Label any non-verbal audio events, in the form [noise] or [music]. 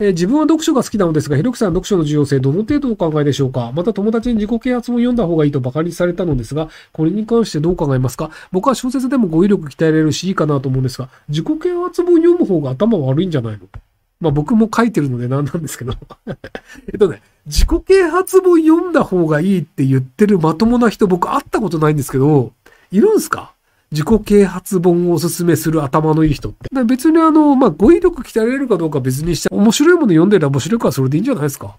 えー、自分は読書が好きなのですが、ひろきさん読書の重要性、どの程度お考えでしょうかまた友達に自己啓発も読んだ方がいいと馬鹿にされたのですが、これに関してどう考えますか僕は小説でも語彙力鍛えられるし、いいかなと思うんですが、自己啓発本読む方が頭悪いんじゃないのまあ僕も書いてるので何なんですけど [laughs] えっとね、自己啓発本読んだ方がいいって言ってるまともな人、僕会ったことないんですけど、いるんすか自己啓発本をおすすめする頭のいい人って。別にあの、まあ、語彙力鍛えられるかどうか別にして、面白いもの読んでれば面白いからそれでいいんじゃないですか。